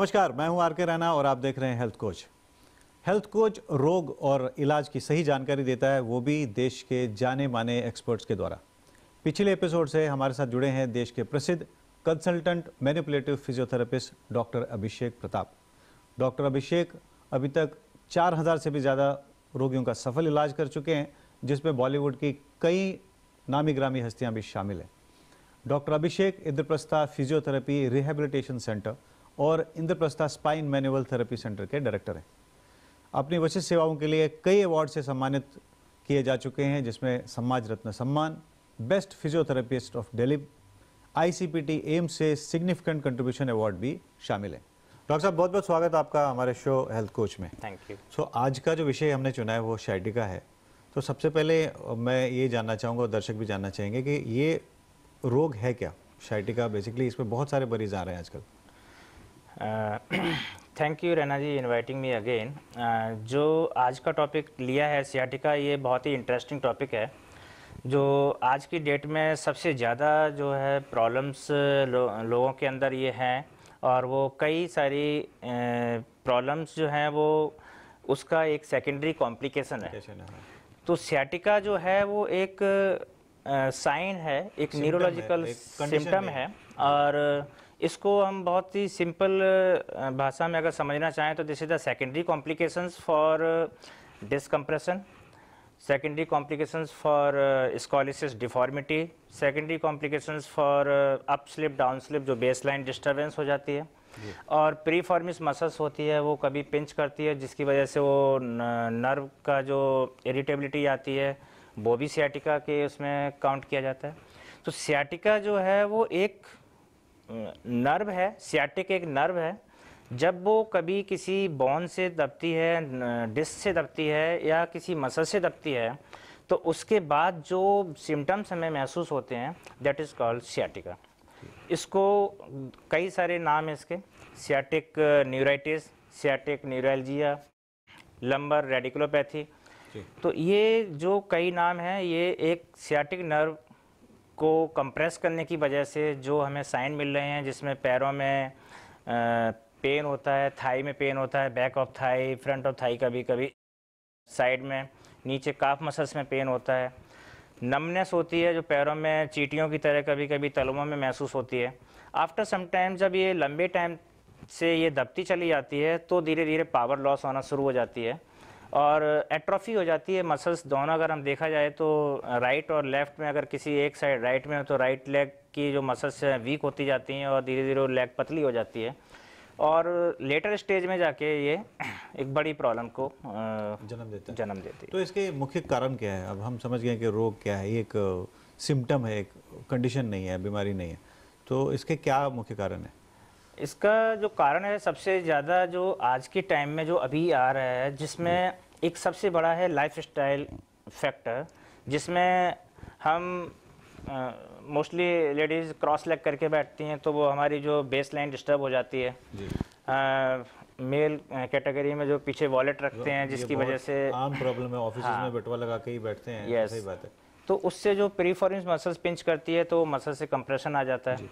नमस्कार मैं हूं आरके रैना और आप देख रहे हैं हेल्थ कोच हेल्थ कोच रोग और इलाज की सही जानकारी देता है वो भी देश के जाने माने एक्सपर्ट्स के द्वारा पिछले एपिसोड से हमारे साथ जुड़े हैं देश के प्रसिद्ध consultant manipulative physiotherapist doctor Abhishek Pratap doctor Abhishek अभी तक चार से भी ज़्यादा रोगियों का सफल इलाज कर चुके हैं जिसमें बॉलीवुड की कई नामी ग्रामी हस्तियाँ भी शामिल हैं doctor Abhishek Indraprastha physiotherapy rehabilitation centre और Indraprastha spine manual therapy centre के डायरेक्टर हैं अपनी विशिष्ट सेवाओं के लिए कई अवार्ड से सम्मानित किए जा चुके हैं जिसमें समाज रत्न सम्मान best physiotherapist of Delhi ICPT AIIMS से सिग्निफिकेंट कंट्रीब्यूशन अवार्ड भी शामिल है डॉक्टर साहब बहुत बहुत स्वागत आपका हमारे शो हेल्थ कोच में थैंक यू सो आज का जो विषय हमने चुना है वो शाइटिका है तो सबसे पहले मैं ये जानना चाहूँगा और दर्शक भी जानना चाहेंगे कि ये रोग है क्या शाइटिका बेसिकली इसमें बहुत सारे मरीज आ रहे हैं आजकल thank you Raina ji inviting me again जो आज का टॉपिक लिया है सियाटिका ये बहुत ही इंटरेस्टिंग टॉपिक है जो आज की डेट में सबसे ज़्यादा जो है प्रॉब्लम्स लो, लोगों के अंदर ये हैं और वो कई सारी प्रॉब्लम्स uh, जो हैं वो उसका एक सेकेंडरी कॉम्प्लिकेशन है।, है हाँ। तो सियाटिका जो है वो एक साइन uh, है एक न्यूरोलॉजिकल सिम्टम है, है और इसको हम बहुत ही सिंपल भाषा में अगर समझना चाहें तो this is the secondary complications for decompression secondary complications for scoliosis deformity secondary secondary for up slip down slip जो बेस जो डिस्टर्बेंस हो जाती है और प्रीफॉर्मिस मसल्स होती है वो कभी पिंच करती है जिसकी वजह से वो नर्व का जो इरिटेबिलिटी आती है वो भी सियाटिका के उसमें काउंट किया जाता है तो सियाटिका जो है वो एक नर्व है सियाटिक एक नर्व है जब वो कभी किसी बॉन से दबती है डिस्क से दबती है या किसी मसल से दबती है तो उसके बाद जो सिम्टम्स हमें महसूस होते हैं दैट इज़ कॉल्ड सियाटिका इसको कई सारे नाम हैं इसके sciatic neuritis sciatic neuralgia lumbar radiculopathy तो ये जो कई नाम हैं ये एक सियाटिक नर्व को कंप्रेस करने की वजह से जो हमें साइन मिल रहे हैं जिसमें पैरों में पेन होता है थाई में पेन होता है back of thigh front of thigh कभी कभी साइड में नीचे काफ मसल्स में पेन होता है नमनेस होती है जो पैरों में चीटियों की तरह कभी कभी तलवों में महसूस होती है आफ्टर सम टाइम जब ये लंबे टाइम से ये दबती चली जाती है तो धीरे धीरे पावर लॉस होना शुरू हो जाती है और एट्रॉफी हो जाती है मसल्स दोनों अगर हम देखा जाए तो राइट और लेफ़्ट में अगर किसी एक साइड राइट में हो तो राइट लेग की जो मसल्स हैं वीक होती जाती हैं और धीरे धीरे लेग पतली हो जाती है और लेटर स्टेज में जाके ये एक बड़ी प्रॉब्लम को जन्म देता है जन्म देती है तो इसके मुख्य कारण क्या है अब हम समझ गए कि रोग क्या है ये एक सिम्टम है एक कंडीशन नहीं है बीमारी नहीं है तो इसके क्या मुख्य कारण है इसका जो कारण है सबसे ज़्यादा जो आज के टाइम में जो अभी आ रहा है जिसमें एक सबसे बड़ा है लाइफ स्टाइल फैक्टर जिसमें हम मोस्टली लेडीज़ क्रॉस लेग करके बैठती हैं तो वो हमारी जो बेस लाइन डिस्टर्ब हो जाती है मेल कैटेगरी में जो पीछे वॉलेट रखते हैं जिसकी वजह से आम प्रॉब्लम है ऑफिस हाँ, में बटवा लगा के ही बैठते हैं सही बात है तो उससे जो प्रीफॉरेंस मसल्स पिंच करती है तो मसल से कंप्रेशन आ जाता है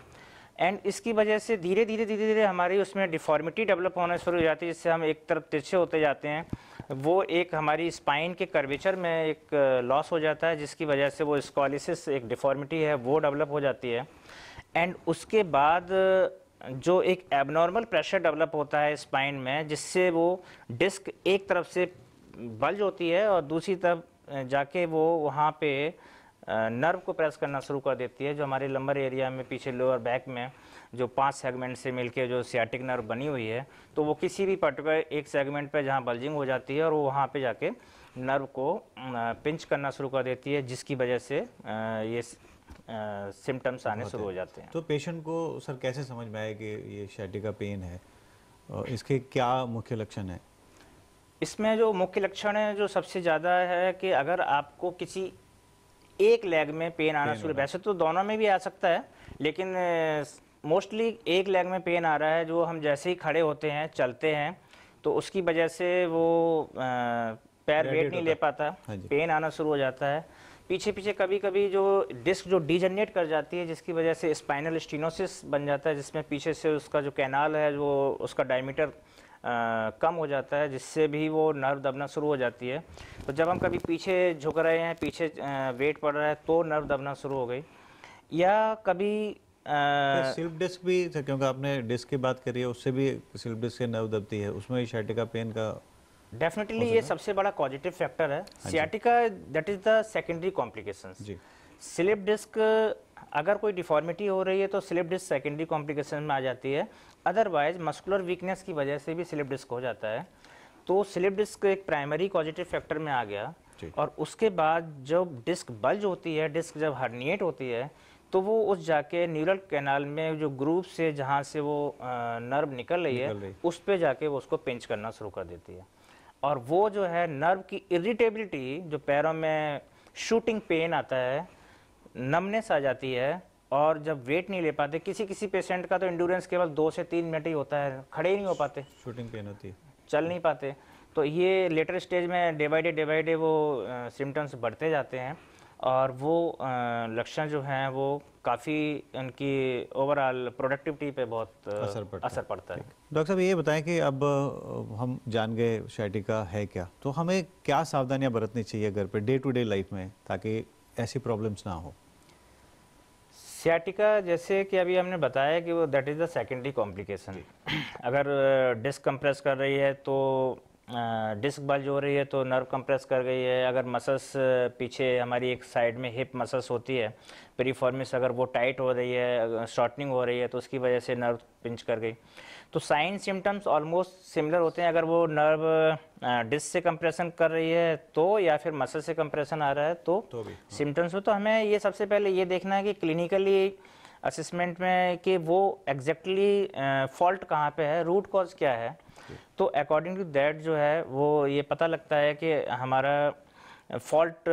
एंड इसकी वजह से धीरे धीरे धीरे धीरे हमारी उसमें डिफॉर्मिटी डेवलप होना शुरू हो जाती है जिससे हम एक तरफ तिरछे होते जाते हैं वो एक हमारी स्पाइन के कर्वेचर में एक लॉस हो जाता है जिसकी वजह से वो स्कॉलिसिस एक डिफॉर्मिटी है वो डेवलप हो जाती है एंड उसके बाद जो एक एबनॉर्मल प्रेशर डेवलप होता है स्पाइन में जिससे वो डिस्क एक तरफ से बल्ज होती है और दूसरी तरफ जाके वो वहाँ पर नर्व को प्रेस करना शुरू कर देती है जो हमारे लंबर एरिया में पीछे लोअर बैक में जो पांच सेगमेंट से मिलके जो सियाटिक नर्व बनी हुई है तो वो किसी भी पर्टिकुलर एक सेगमेंट पे जहाँ बल्जिंग हो जाती है और वो वहाँ पे जाके नर्व को पिंच करना शुरू कर देती है जिसकी वजह से ये सिम्टम्स आने शुरू हो जाते हैं तो पेशेंट को सर कैसे समझ में आए कि ये शैटी का पेन है और इसके क्या मुख्य लक्षण है इसमें जो मुख्य लक्षण है जो सबसे ज़्यादा है कि अगर आपको किसी एक लेग में पेन आना शुरू वैसे तो दोनों में भी आ सकता है लेकिन मोस्टली एक लेग में पेन आ रहा है जो हम जैसे ही खड़े होते हैं चलते हैं तो उसकी वजह से वो पैर वेट नहीं ले पाता पेन हाँ आना शुरू हो जाता है पीछे पीछे कभी कभी जो डिस्क जो डिजनरेट कर जाती है जिसकी वजह से स्पाइनल स्टीनोसिस बन जाता है जिसमें पीछे से उसका जो कैनाल है वो उसका डायमीटर कम हो जाता है जिससे भी वो नर्व दबना शुरू हो जाती है तो जब हम कभी पीछे झुक रहे हैं पीछे वेट पड़ रहा है तो नर्व दबना शुरू हो गई या कभी सिल्प डिस्क भी तो क्योंकि आपने डिस्क की बात करी है उससे भी सिल्प डिस्क से नर्व दबती है उसमें भी शैटिका पेन का डेफिनेटली ये सबसे बड़ा पॉजिटिव फैक्टर है sciatica that is the secondary complication slip disc अगर कोई डिफॉर्मिटी हो रही है तो स्लिप डिस्क सेकेंडरी कॉम्प्लिकेशन में आ जाती है अदरवाइज मस्कुलर वीकनेस की वजह से भी स्लिप डिस्क हो जाता है तो स्लिप डिस्क एक प्राइमरी पॉजिटिव फैक्टर में आ गया और उसके बाद जब डिस्क बल्ज होती है डिस्क जब हर्निएट होती है तो वो उस जाके न्यूरल कैनाल में जो ग्रूप से जहाँ से वो नर्व निकल रही है उस पर जाके वो उसको पिंच करना शुरू कर देती है और वो जो है नर्व की इरिटेबिलिटी जो पैरों में शूटिंग पेन आता है नमनेस आ जाती है और जब वेट नहीं ले पाते किसी किसी पेशेंट का तो इंडोरेंस केवल दो से तीन मिनट ही होता है खड़े ही नहीं हो पाते शूटिंग पेन होती है चल नहीं पाते तो ये लेटर स्टेज में day by day day by day वो सिम्टम्स बढ़ते जाते हैं और वो लक्षण जो हैं वो काफ़ी उनकी ओवरऑल प्रोडक्टिविटी पे बहुत असर पड़ता असर पड़ता है डॉक्टर साहब ये बताएं कि अब हम जान गए शैटिका है क्या तो हमें क्या सावधानियां बरतनी चाहिए घर पे डे टू डे लाइफ में ताकि ऐसी प्रॉब्लम्स ना हो सियाटिका जैसे कि अभी हमने बताया कि वो that is the secondary complication अगर डिस्क कंप्रेस कर रही है तो डिस्क बल्ज हो रही है तो नर्व कंप्रेस कर गई है अगर मसल्स पीछे हमारी एक साइड में हिप मसल्स होती है पेरीफॉर्मिस अगर वो टाइट हो रही है शॉर्टनिंग हो रही है तो उसकी वजह से नर्व पिंच कर गई तो साइन सिम्टम्स ऑलमोस्ट सिमिलर होते हैं अगर वो नर्व डिस से कंप्रेशन कर रही है तो या फिर मसल से कंप्रेशन आ रहा है तो, तो सिम्टम्स हाँ। हो तो हमें ये सबसे पहले ये देखना है कि क्लिनिकली असेसमेंट में कि वो एग्जैक्टली फॉल्ट कहाँ पे है रूट कॉज क्या है तो अकॉर्डिंग टू दैट जो है वो ये पता लगता है कि हमारा फॉल्ट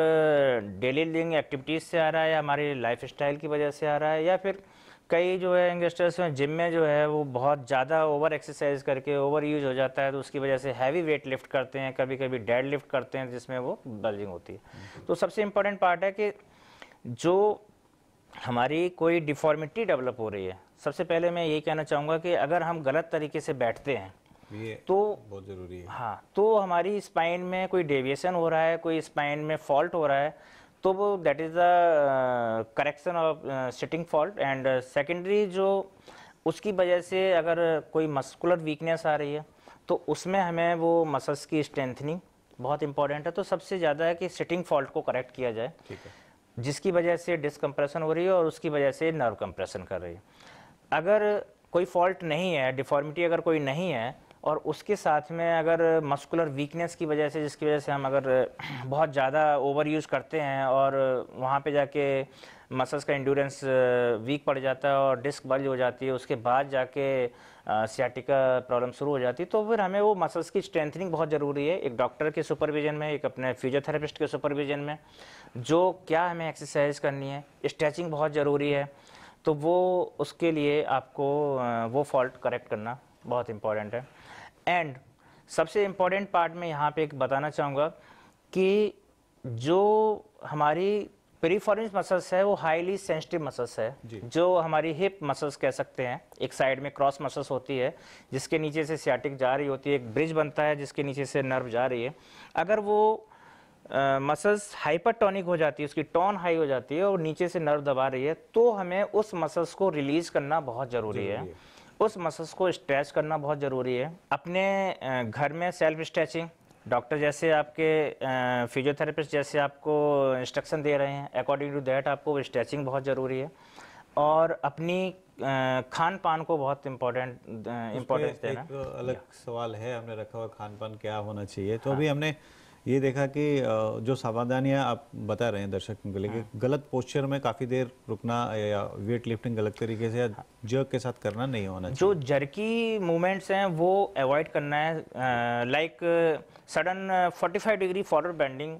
डेली लिविंग एक्टिविटीज़ से आ रहा है या हमारी लाइफ स्टाइल की वजह से आ रहा है या फिर कई जो है यंगस्टर्स में जिम में जो है वो बहुत ज़्यादा ओवर एक्सरसाइज करके ओवर यूज हो जाता है तो उसकी वजह से हैवी वेट लिफ्ट करते हैं कभी कभी डेड लिफ्ट करते हैं जिसमें वो बल्जिंग होती है तो सबसे इम्पोर्टेंट पार्ट है कि जो हमारी कोई डिफॉर्मिटी डेवलप हो रही है सबसे पहले मैं यही कहना चाहूँगा कि अगर हम गलत तरीके से बैठते हैं तो बहुत ज़रूरी है हाँ तो हमारी स्पाइन में कोई डेविएशन हो रहा है कोई स्पाइन में फॉल्ट हो रहा है तो वो that is the correction of sitting fault and secondary जो उसकी वजह से अगर कोई मस्कुलर वीकनेस आ रही है तो उसमें हमें वो मसल्स की स्ट्रेंथनिंग बहुत इंपॉर्टेंट है तो सबसे ज़्यादा है कि सिटिंग फॉल्ट को करेक्ट किया जाए ठीक है जिसकी वजह से डिसकम्प्रेशन हो रही है और उसकी वजह से नर्व कंप्रेशन कर रही है अगर कोई फॉल्ट नहीं है डिफॉर्मिटी अगर कोई नहीं है और उसके साथ में अगर मस्कुलर वीकनेस की वजह से जिसकी वजह से हम अगर बहुत ज़्यादा ओवर यूज़ करते हैं और वहाँ पे जाके मसल्स का इंडोरेंस वीक पड़ जाता है और डिस्क बल्ज हो जाती है उसके बाद जाके सियाटिका प्रॉब्लम शुरू हो जाती है तो फिर हमें वो मसल्स की स्ट्रेंथनिंग बहुत ज़रूरी है एक डॉक्टर के सुपरविज़न में एक अपने फिजियोथेरापिस्ट के सुपरविज़न में जो क्या हमें एक्सरसाइज करनी है स्ट्रेचिंग बहुत ज़रूरी है तो वो उसके लिए आपको वो फॉल्ट करेक्ट करना बहुत इम्पॉर्टेंट है एंड सबसे इम्पोर्टेंट पार्ट में यहाँ पे एक बताना चाहूँगा कि जो हमारी पेरीफॉरेंस मसल्स है वो हाईली सेंसिटिव मसल्स है जो हमारी हिप मसल्स कह सकते हैं एक साइड में क्रॉस मसल्स होती है जिसके नीचे से सियाटिक जा रही होती है एक ब्रिज बनता है जिसके नीचे से नर्व जा रही है अगर वो मसल्स हाइपरटोनिक हो जाती है उसकी टोन हाई हो जाती है और नीचे से नर्व दबा रही है तो हमें उस मसल्स को रिलीज करना बहुत ज़रूरी है उस मसल्स को स्ट्रेच करना बहुत ज़रूरी है अपने घर में सेल्फ स्ट्रेचिंग डॉक्टर जैसे आपके फिजियोथेरेपिस्ट जैसे आपको इंस्ट्रक्शन दे रहे हैं अकॉर्डिंग टू दैट आपको स्ट्रेचिंग बहुत ज़रूरी है और अपनी खान पान को बहुत इम्पोर्टेंट इम्पोर्टेंस देना अलग सवाल है हमने रखा हुआ खान पान क्या होना चाहिए तो हाँ। अभी हमने ये देखा कि जो सावधानियां आप बता रहे हैं दर्शकों दर्शक को लेके गलत पोस्चर में काफ़ी देर रुकना या वेट लिफ्टिंग गलत तरीके से जर्क हाँ। के साथ करना नहीं होना चाहिए जो जर्की मूवमेंट्स हैं वो अवॉइड करना है like sudden 45 degree forward bending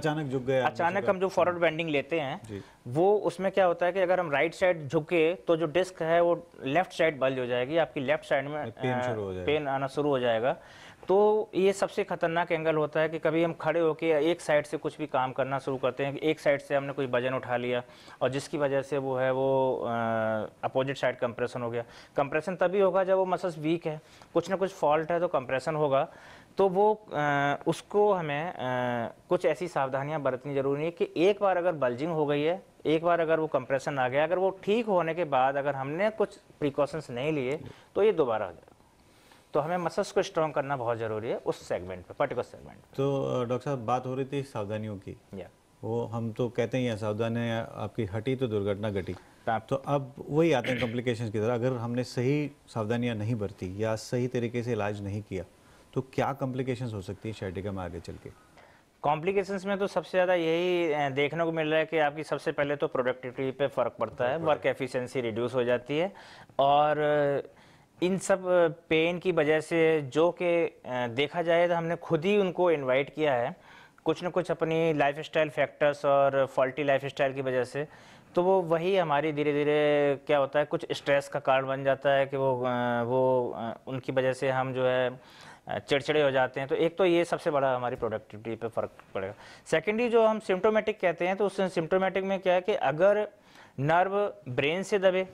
अचानक झुक गया अचानक हम जो फॉरवर्ड बेंडिंग हाँ। लेते हैं वो उसमें क्या होता है कि अगर हम राइट साइड झुके तो जो डिस्क है वो लेफ्ट साइड बल्ज हो जाएगी आपकी लेफ्ट साइड में पेन आना शुरू हो जाएगा तो ये सबसे खतरनाक एंगल होता है कि कभी हम खड़े होकर एक साइड से कुछ भी काम करना शुरू करते हैं एक साइड से हमने कोई वजन उठा लिया और जिसकी वजह से वो है वो अपोजिट साइड कंप्रेशन हो गया कंप्रेशन तभी होगा जब वो मसल्स वीक है कुछ ना कुछ फॉल्ट है तो कंप्रेशन होगा तो वो आ, उसको हमें आ, कुछ ऐसी सावधानियां बरतनी जरूरी है कि एक बार अगर बल्जिंग हो गई है एक बार अगर वो कंप्रेशन आ गया अगर वो ठीक होने के बाद अगर हमने कुछ प्रिकॉशंस नहीं लिए तो ये दोबारा आ जाए तो हमें मसल्स को स्ट्रॉन्ग करना बहुत ज़रूरी है उस सेगमेंट पे पर्टिकुलर सेगमेंट तो डॉक्टर साहब बात हो रही थी सावधानियों की वो हम तो कहते ही हैं सावधान है आपकी हटी तो दुर्घटना घटी हाँ। तो अब वही आते हैं कॉम्प्लिकेशन की तरह अगर हमने सही सावधानियाँ नहीं बरती या सही तरीके से इलाज नहीं किया तो क्या कॉम्प्लिकेशन हो सकती है शर्टिका में आगे चल के कॉम्प्लिकेशंस में तो सबसे ज़्यादा यही देखने को मिल रहा है कि आपकी सबसे पहले तो प्रोडक्टिविटी पे फ़र्क पड़ता है वर्क एफिशिएंसी रिड्यूस हो जाती है और इन सब पेन की वजह से जो कि देखा जाए तो हमने खुद ही उनको इनवाइट किया है कुछ ना कुछ अपनी लाइफ स्टाइल फैक्टर्स और फॉल्टी लाइफ स्टाइल की वजह से तो वो वही हमारी धीरे धीरे क्या होता है कुछ स्ट्रेस का कारण बन जाता है कि वो वो उनकी वजह से हम जो है चिड़चिड़े हो जाते हैं तो एक तो ये सबसे बड़ा हमारी प्रोडक्टिविटी पे फ़र्क पड़ेगा सेकेंडली जो हम सिम्टोमेटिक कहते हैं तो उस सिम्टोमेटिक में क्या है कि अगर नर्व ब्रेन से दबे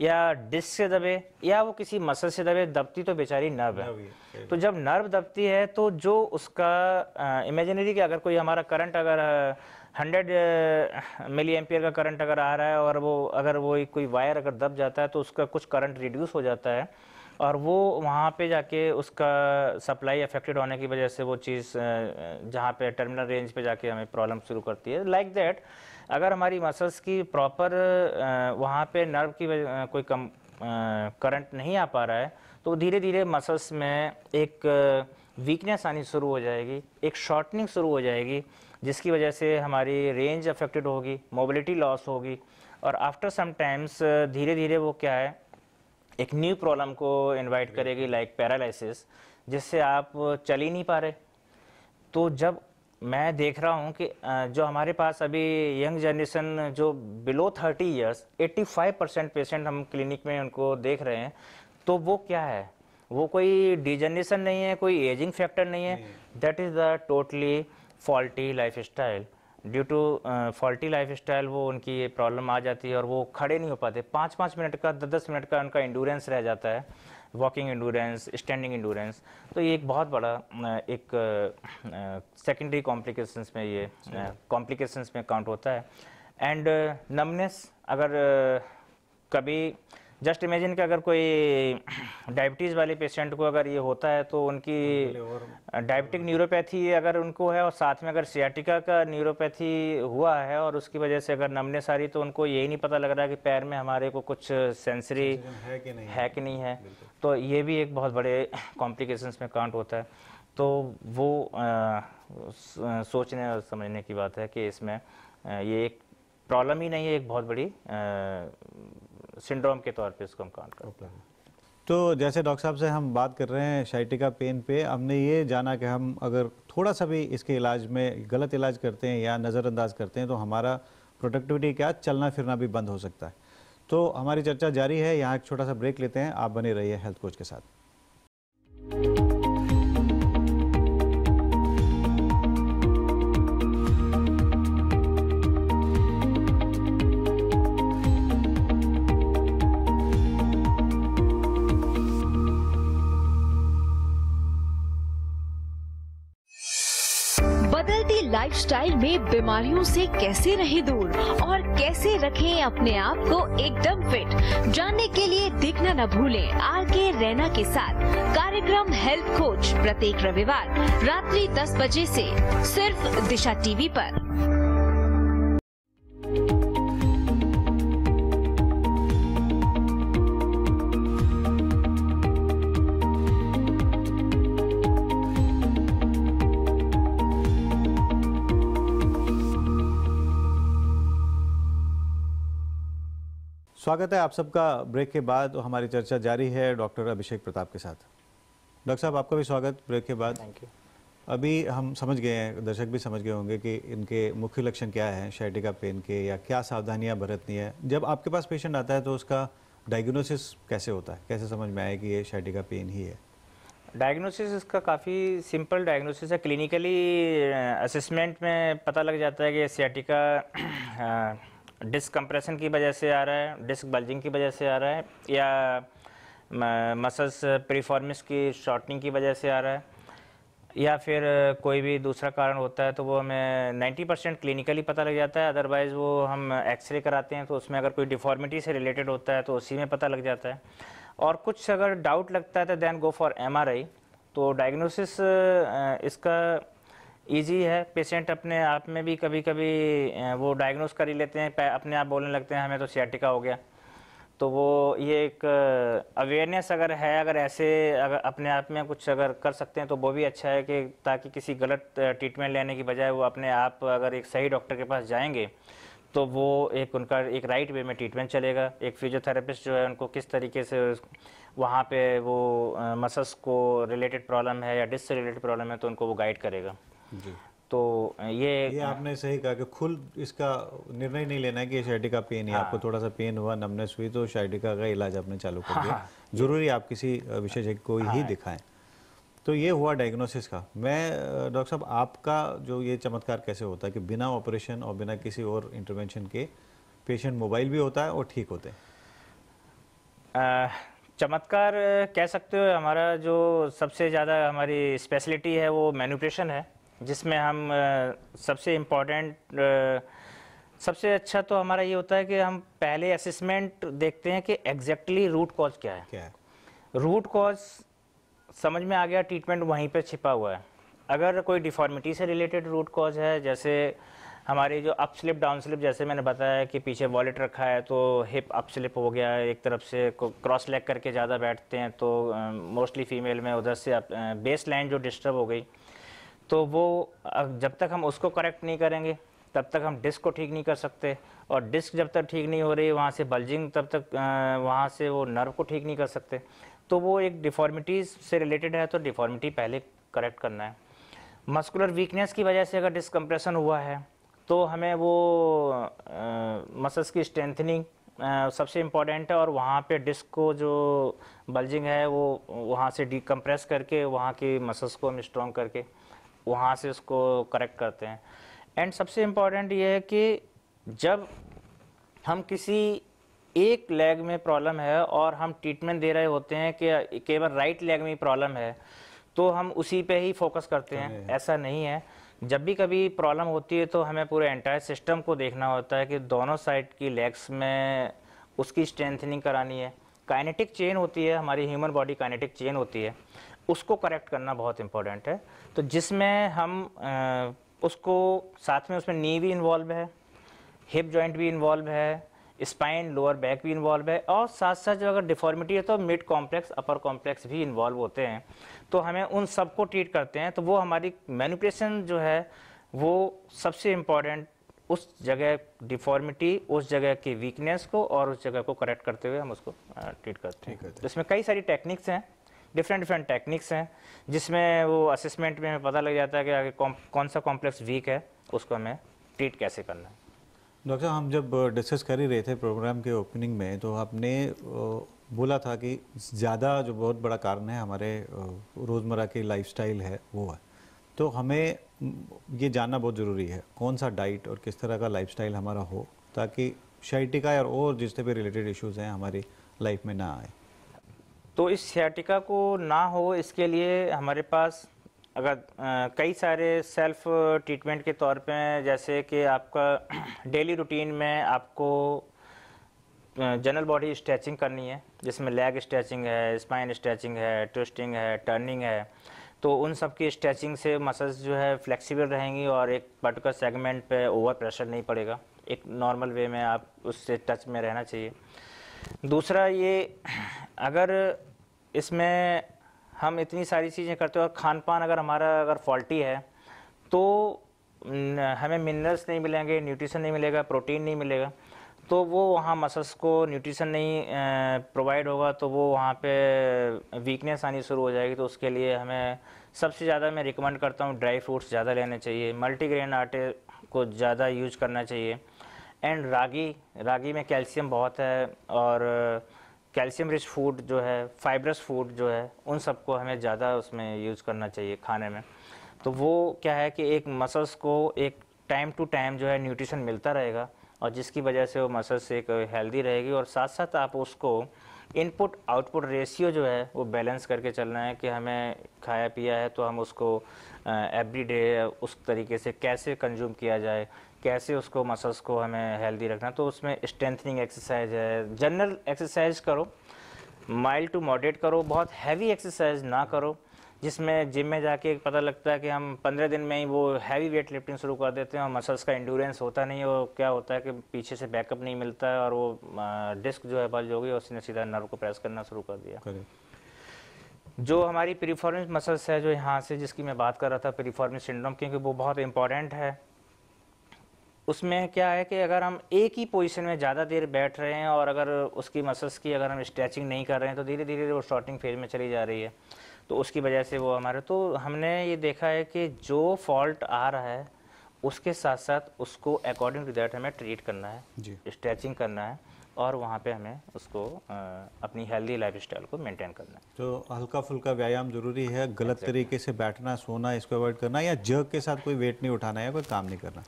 या डिस्क से दबे या वो किसी मसल से दबे दबती तो बेचारी नर्व है तो जब नर्व दबती है तो जो उसका इमेजिनरी कि अगर कोई हमारा करंट अगर हंड्रेड मिली एम्पियर का करंट अगर आ रहा है और वो अगर वो कोई वायर अगर दब जाता है तो उसका कुछ करंट रिड्यूस हो जाता है और वो वहाँ पे जाके उसका सप्लाई अफेक्टेड होने की वजह से वो चीज़ जहाँ पे टर्मिनल रेंज पे जाके हमें प्रॉब्लम शुरू करती है लाइक like दैट अगर हमारी मसल्स की प्रॉपर वहाँ पे नर्व की कोई कम करंट नहीं आ पा रहा है तो धीरे धीरे मसल्स में एक वीकनेस आनी शुरू हो जाएगी एक शॉर्टनिंग शुरू हो जाएगी जिसकी वजह से हमारी रेंज अफेक्टेड होगी मोबिलिटी लॉस होगी और आफ्टर सम टाइम्स धीरे धीरे वो क्या है एक न्यू प्रॉब्लम को इनवाइट करेगी लाइक पैरालिसिस जिससे आप चल ही नहीं पा रहे तो जब मैं देख रहा हूँ कि जो हमारे पास अभी यंग जनरेशन जो below thirty years 85 percent patient हम क्लिनिक में उनको देख रहे हैं तो वो क्या है वो कोई डिजनरेशन नहीं है कोई एजिंग फैक्टर नहीं है that is the totally faulty life style due to faulty life style वो उनकी ये प्रॉब्लम आ जाती है और वो खड़े नहीं हो पाते पाँच पाँच मिनट का दस दस मिनट का उनका इंडोरेंस रह जाता है वॉकिंग इंडोरेंस स्टैंडिंग इंडोरेंस तो ये एक बहुत बड़ा एक सेकेंडरी कॉम्प्लिकेशंस में ये कॉम्प्लिकेशंस में काउंट होता है एंड नमनेस अगर कभी जस्ट इमेजिन कि अगर कोई डायबिटीज़ वाले पेशेंट को अगर ये होता है तो उनकी डायबिटिक न्यूरोपैथी अगर उनको है और साथ में अगर सियाटिका का न्यूरोपैथी हुआ है और उसकी वजह से अगर नमने सारी तो उनको यही नहीं पता लग रहा कि पैर में हमारे को कुछ सेंसरी है कि नहीं है, कि नहीं है। तो ये भी एक बहुत बड़े कॉम्प्लिकेशंस में काउंट होता है तो वो आ, सोचने और समझने की बात है कि इसमें ये एक प्रॉब्लम ही नहीं है एक बहुत बड़ी आ, सिंड्रोम के तौर पे इसको हम काउंट करते हैं तो जैसे डॉक्टर साहब से हम बात कर रहे हैं शाइटिका पेन पे हमने ये जाना कि हम अगर थोड़ा सा भी इसके इलाज में गलत इलाज करते हैं या नज़रअंदाज करते हैं तो हमारा प्रोडक्टिविटी क्या चलना फिरना भी बंद हो सकता है तो हमारी चर्चा जारी है यहाँ एक छोटा सा ब्रेक लेते हैं आप बने रहिए हेल्थ कोच के साथ लाइफस्टाइल में बीमारियों से कैसे रहें दूर और कैसे रखें अपने आप को एकदम फिट जानने के लिए देखना न भूलें आर के रैना के साथ कार्यक्रम हेल्थ कोच प्रत्येक रविवार रात्रि 10 बजे से सिर्फ दिशा टीवी पर स्वागत है आप सबका ब्रेक के बाद हमारी चर्चा जारी है डॉक्टर अभिषेक प्रताप के साथ डॉक्टर साहब आपका भी स्वागत ब्रेक के बाद थैंक यू अभी हम समझ गए हैं दर्शक भी समझ गए होंगे कि इनके मुख्य लक्षण क्या हैं शैटिका पेन के या क्या सावधानियां बरतनी है जब आपके पास पेशेंट आता है तो उसका डायग्नोसिस कैसे होता है कैसे समझ में आए कि ये शैटिका पेन ही है डायग्नोसिस इसका काफ़ी सिंपल डायग्नोसिस है क्लिनिकली असेसमेंट uh, में पता लग जाता है कि सियाटिका डिस्क कंप्रेशन की वजह से आ रहा है डिस्क बल्जिंग की वजह से आ रहा है या मसल्स प्रीफॉर्मिस की शॉर्टनिंग की वजह से आ रहा है या फिर कोई भी दूसरा कारण होता है तो वो हमें 90 परसेंट क्लिनिकली पता लग जाता है अदरवाइज़ वो हम एक्सरे कराते हैं तो उसमें अगर कोई डिफॉर्मिटी से रिलेटेड होता है तो उसी में पता लग जाता है और कुछ अगर डाउट लगता है तो दैन गो फॉर एम तो डायग्नोसिस इसका ईजी है पेशेंट अपने आप में भी कभी कभी वो डायग्नोस कर ही लेते हैं अपने आप बोलने लगते हैं हमें तो सियाटिका हो गया तो वो ये एक अवेयरनेस अगर है अगर ऐसे अगर अपने आप में कुछ अगर कर सकते हैं तो वो भी अच्छा है कि ताकि किसी गलत ट्रीटमेंट लेने की बजाय वो अपने आप अगर एक सही डॉक्टर के पास जाएंगे तो वो एक उनका एक राइट वे में ट्रीटमेंट चलेगा एक फिजियोथेरेपिस्ट जो है उनको किस तरीके से वहाँ पे वो मसल्स को रिलेटेड प्रॉब्लम है या डिस से रिलेटेड प्रॉब्लम है तो उनको वो गाइड करेगा तो ये ये आपने सही कहा कि खुल इसका निर्णय नहीं लेना है कि शाइडी का पेन है हाँ। आपको थोड़ा सा पेन हुआ नमनेस हुई तो शाइडिका का इलाज आपने चालू कर दिया हाँ। जरूरी आप किसी विशेषज्ञ को हाँ। ही दिखाएं तो ये हुआ डायग्नोसिस का मैं डॉक्टर साहब आपका जो ये चमत्कार कैसे होता है कि बिना ऑपरेशन और बिना किसी और इंटरवेंशन के पेशेंट मोबाइल भी होता है और ठीक होते हैं चमत्कार कह सकते हो हमारा जो सबसे ज़्यादा हमारी स्पेशलिटी है वो मैन्यूप्रेशन है जिसमें हम सबसे इम्पोर्टेंट सबसे अच्छा तो हमारा ये होता है कि हम पहले असेसमेंट देखते हैं कि एग्जैक्टली रूट कॉज क्या है क्या है रूट कॉज समझ में आ गया ट्रीटमेंट वहीं पर छिपा हुआ है अगर कोई डिफॉर्मिटी से रिलेटेड रूट कॉज है जैसे हमारी जो अप स्लिप डाउन स्लिप जैसे मैंने बताया कि पीछे वॉलेट रखा है तो हिप अप स्लिप हो गया है एक तरफ से क्रॉस लेग करके ज़्यादा बैठते हैं तो मोस्टली फीमेल में उधर से बेस लाइन जो डिस्टर्ब हो गई तो वो जब तक हम उसको करेक्ट नहीं करेंगे तब तक हम डिस्क को ठीक नहीं कर सकते और डिस्क जब तक ठीक नहीं हो रही वहाँ से बल्जिंग तब तक वहाँ से वो नर्व को ठीक नहीं कर सकते तो वो एक डिफॉर्मिटीज़ से रिलेटेड है तो डिफॉर्मिटी पहले करेक्ट करना है मस्कुलर वीकनेस की वजह से अगर डिस्क कंप्रेशन हुआ है तो हमें वो मसल्स की स्ट्रेंथनिंग सबसे इम्पॉर्टेंट है और वहाँ पे डिस्क को जो बल्जिंग है वो वहाँ से डिकम्प्रेस करके वहाँ की मसल्स को हम स्ट्रॉन्ग करके वहाँ से उसको करेक्ट करते हैं एंड सबसे इम्पॉर्टेंट ये है कि जब हम किसी एक लेग में प्रॉब्लम है और हम ट्रीटमेंट दे रहे होते हैं कि केवल राइट लेग में प्रॉब्लम है तो हम उसी पे ही फोकस करते हैं ऐसा नहीं है जब भी कभी प्रॉब्लम होती है तो हमें पूरे एंटायर सिस्टम को देखना होता है कि दोनों साइड की लेग्स में उसकी स्ट्रेंथनिंग करानी है काइनेटिक चेन होती है हमारी ह्यूमन बॉडी काइनेटिक चेन होती है उसको करेक्ट करना बहुत इम्पोर्टेंट है तो जिसमें हम आ, उसको साथ में उसमें नी भी इन्वॉल्व है हिप जॉइंट भी इन्वॉल्व है स्पाइन लोअर बैक भी इन्वॉल्व है और साथ साथ जो अगर डिफॉर्मिटी है तो मिड कॉम्प्लेक्स अपर कॉम्प्लेक्स भी इन्वॉल्व होते हैं तो हमें उन सबको ट्रीट करते हैं तो वो हमारी मैनिपुलेशन जो है वो सबसे इम्पॉर्टेंट उस जगह डिफॉर्मिटी उस जगह की वीकनेस को और उस जगह को करेक्ट करते हुए हम उसको ट्रीट करते हैं तो इसमें कई सारी टेक्निक्स हैं डिफरेंट डिफरेंट टेक्निक्स हैं जिसमें वो असेसमेंट में हमें पता लग जाता है कि कौन, सा कॉम्प्लेक्स वीक है उसको हमें ट्रीट कैसे करना है डॉक्टर साहब हम जब डिस्कस कर ही रहे थे प्रोग्राम के ओपनिंग में तो आपने बोला था कि ज़्यादा जो बहुत बड़ा कारण है हमारे रोज़मर्रा की लाइफ है वो है तो हमें ये जानना बहुत ज़रूरी है कौन सा डाइट और किस तरह का लाइफ हमारा हो ताकि शाइटिका और और भी रिलेटेड इश्यूज़ हैं हमारी लाइफ में ना आए तो इस सियाटिका को ना हो इसके लिए हमारे पास अगर कई सारे सेल्फ ट्रीटमेंट के तौर पे जैसे कि आपका डेली रूटीन में आपको जनरल बॉडी स्ट्रेचिंग करनी है जिसमें लेग स्ट्रेचिंग है स्पाइन स्ट्रेचिंग है ट्विस्टिंग है टर्निंग है तो उन सब की स्ट्रेचिंग से मसल्स जो है फ्लेक्सिबल रहेंगी और एक पर्टिकुलर सेगमेंट पे ओवर प्रेशर नहीं पड़ेगा एक नॉर्मल वे में आप उससे टच में रहना चाहिए दूसरा ये अगर इसमें हम इतनी सारी चीज़ें करते हैं खान पान अगर हमारा अगर फॉल्टी है तो हमें मिनरल्स नहीं मिलेंगे न्यूट्रिशन नहीं मिलेगा प्रोटीन नहीं मिलेगा तो वो वहाँ मसल्स को न्यूट्रिशन नहीं प्रोवाइड होगा तो वो वहाँ पे वीकनेस आनी शुरू हो जाएगी तो उसके लिए हमें सबसे ज़्यादा मैं रिकमेंड करता हूँ ड्राई फ्रूट्स ज़्यादा लेने चाहिए मल्टीग्रेन आटे को ज़्यादा यूज करना चाहिए एंड रागी रागी में कैल्शियम बहुत है और कैल्शियम रिच फूड जो है फाइबरस फूड जो है उन सबको हमें ज़्यादा उसमें यूज़ करना चाहिए खाने में तो वो क्या है कि एक मसल्स को एक टाइम टू टाइम जो है न्यूट्रिशन मिलता रहेगा और जिसकी वजह से वो मसल्स एक हेल्दी रहेगी और साथ साथ आप उसको इनपुट आउटपुट रेशियो जो है वो बैलेंस करके चलना है कि हमें खाया पिया है तो हम उसको एवरी डे उस तरीके से कैसे कंज्यूम किया जाए कैसे उसको मसल्स को हमें हेल्दी रखना तो उसमें स्ट्रेंथनिंग एक्सरसाइज है जनरल एक्सरसाइज करो माइल्ड टू मॉडरेट करो बहुत हैवी एक्सरसाइज ना करो जिसमें जिम में जाके पता लगता है कि हम पंद्रह दिन में ही वो हैवी वेट लिफ्टिंग शुरू कर देते हैं और मसल्स का इंडोरेंस होता नहीं और क्या होता है कि पीछे से बैकअप नहीं मिलता है और वो डिस्क जो है बल्ज हो गई उसने सीधा नर्व को प्रेस करना शुरू कर दिया जो हमारी प्रीफॉर्मेंस मसल्स है जो यहाँ से जिसकी मैं बात कर रहा था प्रीफॉर्मेंस सिंड्रोम क्योंकि वो बहुत इंपॉर्टेंट है उसमें क्या है कि अगर हम एक ही पोजीशन में ज़्यादा देर बैठ रहे हैं और अगर उसकी मसल्स की अगर हम स्ट्रेचिंग नहीं कर रहे हैं तो धीरे धीरे वो शॉर्टिंग फेज में चली जा रही है तो उसकी वजह से वो हमारे तो हमने ये देखा है कि जो फॉल्ट आ रहा है उसके साथ साथ उसको अकॉर्डिंग टू दैट हमें ट्रीट करना है स्ट्रेचिंग करना है और वहाँ पे हमें उसको आ, अपनी हेल्दी लाइफस्टाइल को मेंटेन करना है तो हल्का फुल्का व्यायाम ज़रूरी है गलत exactly. तरीके से बैठना सोना इसको अवॉइड करना या जग के साथ कोई वेट नहीं उठाना है कोई काम नहीं करना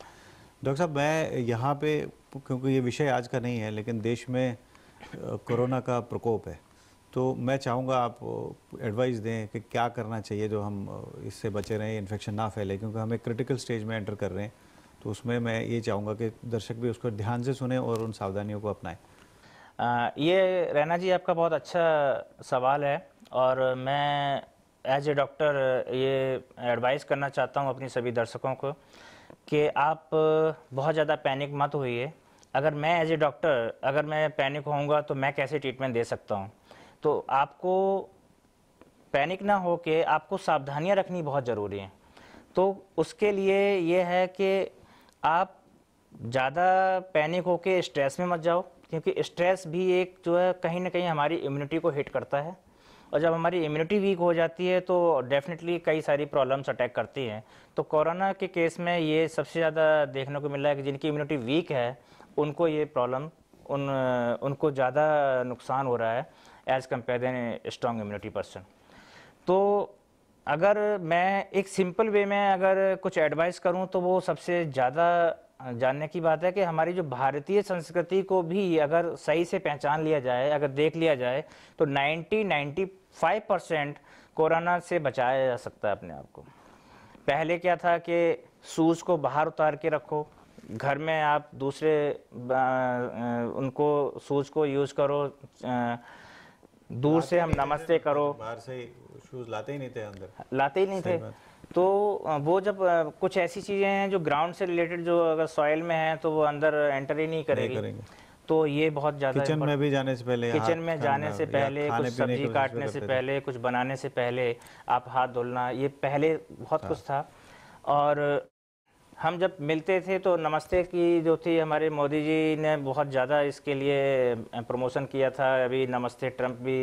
डॉक्टर साहब मैं यहाँ पे क्योंकि ये विषय आज का नहीं है लेकिन देश में कोरोना का प्रकोप है तो मैं चाहूँगा आप एडवाइस दें कि क्या करना चाहिए जो हम इससे बचे रहें इन्फेक्शन ना फैले क्योंकि हम एक क्रिटिकल स्टेज में एंटर कर रहे हैं तो उसमें मैं ये चाहूँगा कि दर्शक भी उसको ध्यान से सुने और उन सावधानियों को अपनाएं ये रैना जी आपका बहुत अच्छा सवाल है और मैं एज ए डॉक्टर ये एडवाइस करना चाहता हूँ अपनी सभी दर्शकों को कि आप बहुत ज़्यादा पैनिक मत होइए अगर मैं एज ए डॉक्टर अगर मैं पैनिक होऊंगा तो मैं कैसे ट्रीटमेंट दे सकता हूँ तो आपको पैनिक ना हो के आपको सावधानियाँ रखनी बहुत ज़रूरी हैं तो उसके लिए ये है कि आप ज़्यादा पैनिक होके स्ट्रेस में मत जाओ क्योंकि स्ट्रेस भी एक जो है कहीं ना कहीं हमारी इम्यूनिटी को हिट करता है और जब हमारी इम्यूनिटी वीक हो जाती है तो डेफिनेटली कई सारी प्रॉब्लम्स अटैक करती हैं तो कोरोना के केस में ये सबसे ज़्यादा देखने को मिला है कि जिनकी इम्यूनिटी वीक है उनको ये प्रॉब्लम उन उनको ज़्यादा नुकसान हो रहा है as compare than strong immunity person तो अगर मैं एक सिंपल वे में अगर कुछ एडवाइस करूं तो वो सबसे ज़्यादा जानने की बात है कि हमारी जो भारतीय संस्कृति को भी अगर सही से पहचान लिया जाए अगर देख लिया जाए तो 90 95 परसेंट कोरोना से बचाया जा सकता है अपने आप को पहले क्या था कि सूज को बाहर उतार के रखो घर में आप दूसरे उनको सूज को यूज करो दूर से हम नमस्ते करो बाहर से शूज लाते ही नहीं थे अंदर लाते ही नहीं थे तो वो जब कुछ ऐसी चीज़ें हैं जो ग्राउंड से रिलेटेड जो अगर सॉइल में है तो वो अंदर एंटर ही नहीं करेगी नहीं करेंगे तो ये बहुत ज़्यादा किचन में भी जाने से पहले किचन में जाने से पहले कुछ सब्जी काटने से पहले कुछ बनाने से पहले आप हाथ धुलना ये पहले बहुत हाँ। कुछ था और हम जब मिलते थे तो नमस्ते की जो थी हमारे मोदी जी ने बहुत ज़्यादा इसके लिए प्रमोशन किया था अभी नमस्ते ट्रम्प भी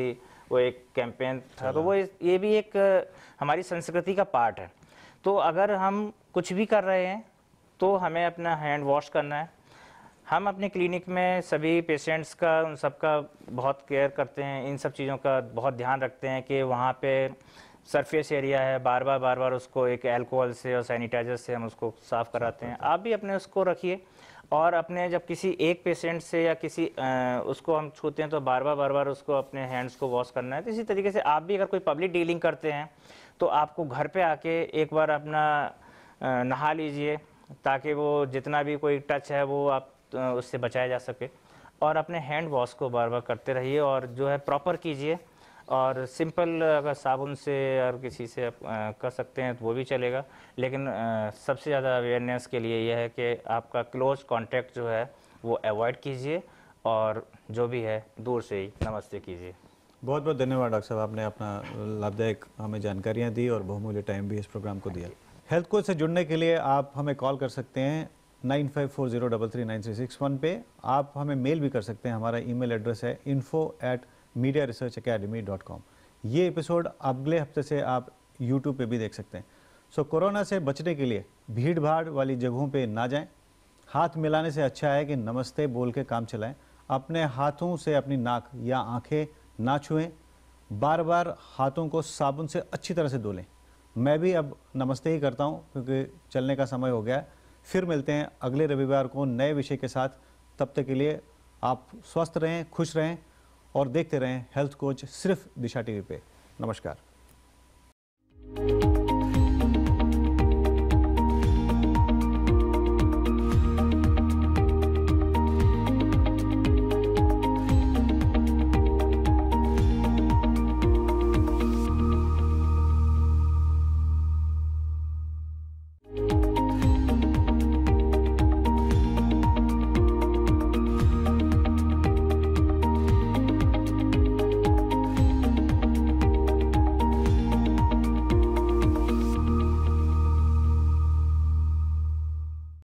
वो एक कैंपेन था तो हाँ। वो ये भी एक हमारी संस्कृति का पार्ट है तो अगर हम कुछ भी कर रहे हैं तो हमें अपना हैंड वॉश करना है हम अपने क्लिनिक में सभी पेशेंट्स का उन सब का बहुत केयर करते हैं इन सब चीज़ों का बहुत ध्यान रखते हैं कि वहाँ पे सरफेस एरिया है बार बार बार बार उसको एक अल्कोहल से और सैनिटाइजर से हम उसको साफ़ कराते हैं आप भी अपने उसको रखिए और अपने जब किसी एक पेशेंट से या किसी आ, उसको हम छूते हैं तो बार बार बार बार उसको अपने हैंड्स को वॉश करना है तो इसी तरीके से आप भी अगर कोई पब्लिक डीलिंग करते हैं तो आपको घर पे आके एक बार अपना नहा लीजिए ताकि वो जितना भी कोई टच है वो आप उससे बचाया जा सके और अपने हैंड वॉश को बार बार करते रहिए और जो है प्रॉपर कीजिए और सिंपल अगर साबुन से और किसी से आप कर सकते हैं तो वो भी चलेगा लेकिन आ, सबसे ज़्यादा अवेयरनेस के लिए यह है कि आपका क्लोज कॉन्टैक्ट जो है वो अवॉइड कीजिए और जो भी है दूर से ही नमस्ते कीजिए बहुत बहुत धन्यवाद डॉक्टर साहब आपने अपना लाभदायक हमें जानकारियाँ दी और बहुमूल्य टाइम भी इस प्रोग्राम को दिया हेल्थ कोच से जुड़ने के लिए आप हमें कॉल कर सकते हैं nine five four zero double three nine three six one पे आप हमें मेल भी कर सकते हैं हमारा ईमेल एड्रेस है info at media research academy dot com ये एपिसोड अगले हफ्ते से आप यूट्यूब पे भी देख सकते हैं सो so, कोरोना से बचने के लिए भीड़ भाड़ वाली जगहों पे ना जाएं हाथ मिलाने से अच्छा है कि नमस्ते बोल के काम चलाएं अपने हाथों से अपनी नाक या आंखें ना छुएं बार बार हाथों को साबुन से अच्छी तरह से धो लें मैं भी अब नमस्ते ही करता हूँ क्योंकि चलने का समय हो गया है फिर मिलते हैं अगले रविवार को नए विषय के साथ तब तक के लिए आप स्वस्थ रहें खुश रहें और देखते रहें हेल्थ कोच सिर्फ दिशा टीवी पे नमस्कार